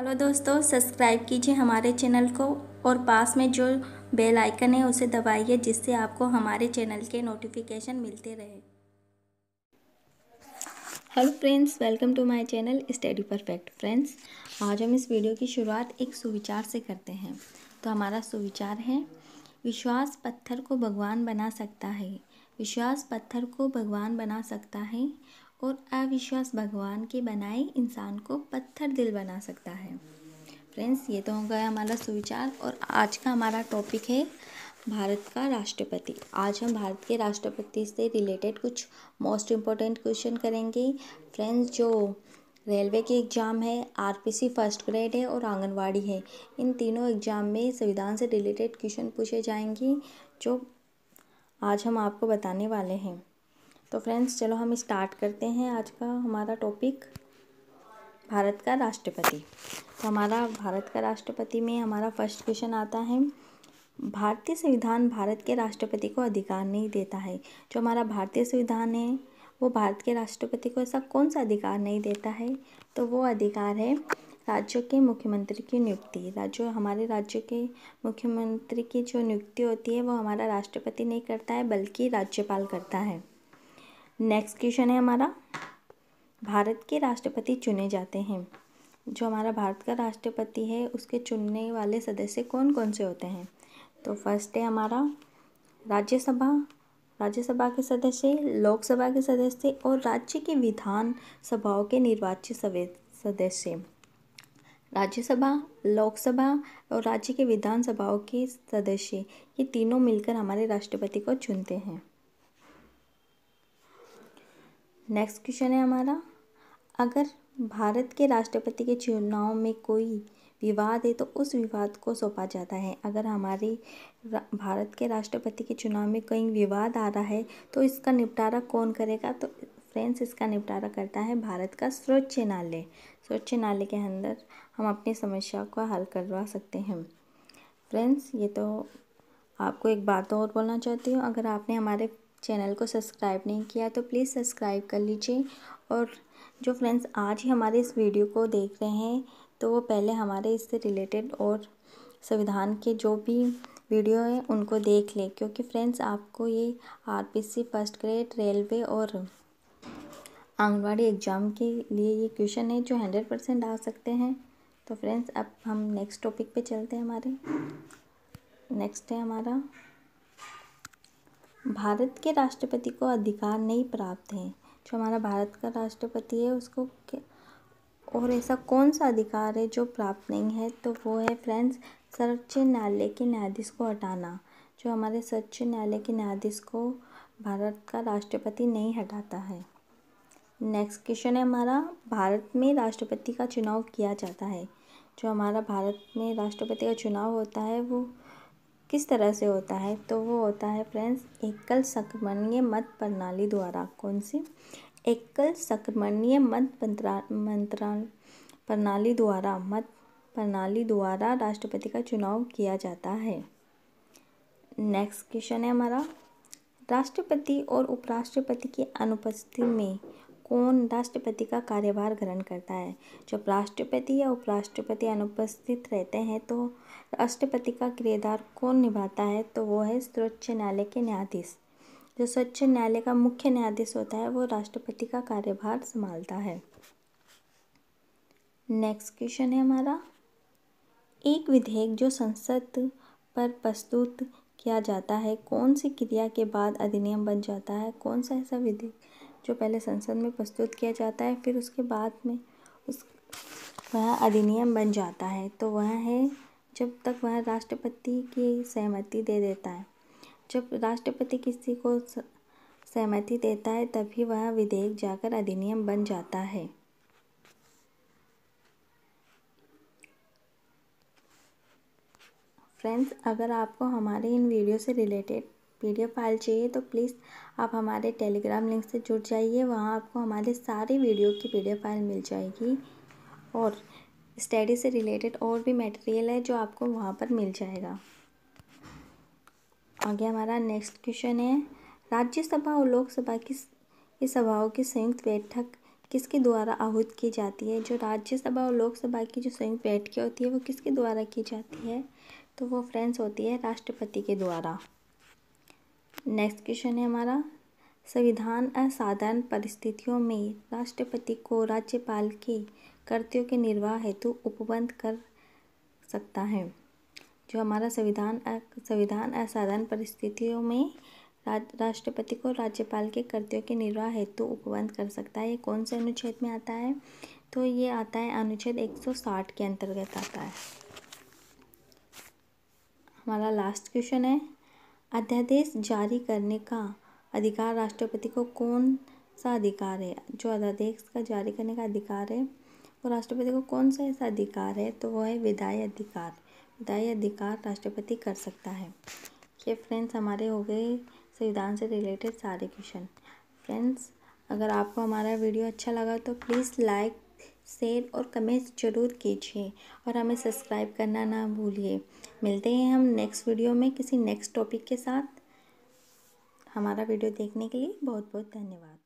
hello दोस्तों subscribe कीजिए हमारे चैनल को और पास में जो बेल आइकन है उसे दबाइए जिससे आपको हमारे चैनल के नोटिफिकेशन मिलते रहे hello friends welcome to my channel study perfect friends आज हम इस वीडियो की शुरुआत एक सुविचार से करते हैं तो हमारा सुविचार है विश्वास पत्थर को भगवान बना सकता है विश्वास पत्थर को भगवान बना सकता है और अविश्वास भगवान के बनाए इंसान को पत्थर दिल बना सकता है फ्रेंड्स ये तो हो गया हमारा सुविचार और आज का हमारा टॉपिक है भारत का राष्ट्रपति आज हम भारत के राष्ट्रपति से रिलेटेड कुछ मोस्ट इम्पोर्टेंट क्वेश्चन करेंगे फ्रेंड्स जो रेलवे के एग्ज़ाम है आरपीसी फर्स्ट ग्रेड है और आंगनवाड़ी है इन तीनों एग्ज़ाम में संविधान से रिलेटेड क्वेश्चन पूछे जाएंगे जो आज हम आपको बताने वाले हैं तो फ्रेंड्स चलो हम स्टार्ट करते हैं आज का हमारा टॉपिक भारत का राष्ट्रपति तो हमारा भारत का राष्ट्रपति में हमारा फर्स्ट क्वेश्चन आता है भारतीय संविधान भारत के राष्ट्रपति को अधिकार नहीं देता है जो हमारा भारतीय संविधान है वो भारत के राष्ट्रपति को ऐसा कौन सा अधिकार नहीं देता है तो वो अधिकार है राज्यों के मुख्यमंत्री की नियुक्ति राज्यों हमारे राज्यों के मुख्यमंत्री की जो नियुक्ति होती है वो हमारा राष्ट्रपति नहीं करता है बल्कि राज्यपाल करता है नेक्स्ट क्वेश्चन है हमारा भारत के राष्ट्रपति चुने जाते हैं जो हमारा भारत का राष्ट्रपति है उसके चुनने वाले सदस्य कौन कौन से होते हैं तो फर्स्ट है हमारा राज्यसभा राज्यसभा के सदस्य लोकसभा के सदस्य और राज्य के विधान सभाओं के निर्वाचित सदस्य राज्यसभा लोकसभा और राज्य के विधानसभाओं के सदस्य ये तीनों मिलकर हमारे राष्ट्रपति को चुनते हैं नेक्स्ट क्वेश्चन है हमारा अगर भारत के राष्ट्रपति के चुनाव में कोई विवाद है तो उस विवाद को सौंपा जाता है अगर हमारे भारत के राष्ट्रपति के चुनाव में कहीं विवाद आ रहा है तो इसका निपटारा कौन करेगा तो फ्रेंड्स इसका निपटारा करता है भारत का सर्वोच्च न्यायालय सर्वोच्च न्यायालय के अंदर हम अपनी समस्या को हल करवा सकते हैं फ्रेंड्स ये तो आपको एक बात और बोलना चाहती हूँ अगर आपने हमारे चैनल को सब्सक्राइब नहीं किया तो प्लीज़ सब्सक्राइब कर लीजिए और जो फ्रेंड्स आज ही हमारे इस वीडियो को देख रहे हैं तो वो पहले हमारे इससे रिलेटेड और संविधान के जो भी वीडियो हैं उनको देख लें क्योंकि फ्रेंड्स आपको ये आरपीसी फर्स्ट ग्रेड रेलवे और आंगनबाड़ी एग्ज़ाम के लिए ये क्वेश्चन है जो हंड्रेड परसेंट आ सकते हैं तो फ्रेंड्स अब हम नेक्स्ट टॉपिक पे चलते हैं हमारे नेक्स्ट है हमारा भारत के राष्ट्रपति को अधिकार नहीं प्राप्त हैं जो हमारा भारत का राष्ट्रपति है उसको और ऐसा कौन सा अधिकार है जो प्राप्त नहीं है तो वो है फ्रेंड्स सर्वोच्च न्यायालय के न्यायाधीश को हटाना जो हमारे सर्वोच्च न्यायालय के न्यायाधीश को भारत का राष्ट्रपति नहीं हटाता है नेक्स्ट क्वेश्चन है हमारा भारत में राष्ट्रपति का चुनाव किया जाता है जो हमारा भारत में राष्ट्रपति का चुनाव होता है वो किस तरह से होता है तो वो होता है फ्रेंड्स एकल संक्रमणीय मत प्रणाली द्वारा कौन सी एकल संक्रमणीय मत मंत्राल प्रणाली द्वारा मत प्रणाली द्वारा राष्ट्रपति का चुनाव किया जाता है नेक्स्ट क्वेश्चन है हमारा राष्ट्रपति और उपराष्ट्रपति की अनुपस्थिति में कौन राष्ट्रपति का कार्यभार ग्रहण करता है जब राष्ट्रपति या उपराष्ट्रपति अनुपस्थित रहते हैं तो राष्ट्रपति का किरदार कौन निभाता है तो वो है सर्वोच्च न्यायालय के न्यायाधीश जो सर्वोच्च न्यायालय का मुख्य न्यायाधीश होता है वो राष्ट्रपति का कार्यभार संभालता है नेक्स्ट क्वेश्चन है हमारा एक विधेयक जो संसद पर प्रस्तुत किया जाता है कौन सी क्रिया के बाद अधिनियम बन जाता है कौन सा ऐसा विधेयक जो पहले संसद में प्रस्तुत किया जाता है फिर उसके बाद में उस वह अधिनियम बन जाता है तो वह है जब तक वह राष्ट्रपति की सहमति दे देता है जब राष्ट्रपति किसी को सहमति देता है तभी वह विधेयक जाकर अधिनियम बन जाता है फ्रेंड्स अगर आपको हमारे इन वीडियो से रिलेटेड पीडीएफ फाइल चाहिए तो प्लीज़ आप हमारे टेलीग्राम लिंक से जुड़ जाइए वहाँ आपको हमारे सारे वीडियो की पीडीएफ फाइल मिल जाएगी और स्टडी से रिलेटेड और भी मटेरियल है जो आपको वहाँ पर मिल जाएगा आगे हमारा नेक्स्ट क्वेश्चन है राज्यसभा और लोकसभा की सभाओं की संयुक्त बैठक किसके द्वारा आहूत की जाती है जो राज्यसभा और लोकसभा की जो संयुक्त बैठकें होती है वो किसके द्वारा की जाती है तो वो फ्रेंड्स होती है राष्ट्रपति के द्वारा नेक्स्ट क्वेश्चन है हमारा संविधान असाधारण परिस्थितियों में राष्ट्रपति को राज्यपाल के कर्तव्यों के निर्वाह हेतु उपबंध कर सकता है जो हमारा संविधान संविधान असाधारण परिस्थितियों में राष्ट्रपति को राज्यपाल के कर्तव्यों के निर्वाह हेतु उपबंध कर सकता है ये कौन से अनुच्छेद में आता है तो ये आता है अनुच्छेद 160 के अंतर्गत आता है हमारा लास्ट क्वेश्चन है अध्यादेश जारी करने का अधिकार राष्ट्रपति को कौन सा अधिकार है जो अध्यादेश का जारी करने का अधिकार है वो राष्ट्रपति को कौन सा ऐसा अधिकार है तो वो है विधायी अधिकार विधायी अधिकार राष्ट्रपति कर सकता है ये फ्रेंड्स हमारे हो गए संविधान से रिलेटेड सारे क्वेश्चन फ्रेंड्स अगर आपको हमारा वीडियो अच्छा लगा तो प्लीज़ लाइक शेयर और कमेंट्स ज़रूर कीजिए और हमें सब्सक्राइब करना ना भूलिए मिलते हैं हम नेक्स्ट वीडियो में किसी नेक्स्ट टॉपिक के साथ हमारा वीडियो देखने के लिए बहुत बहुत धन्यवाद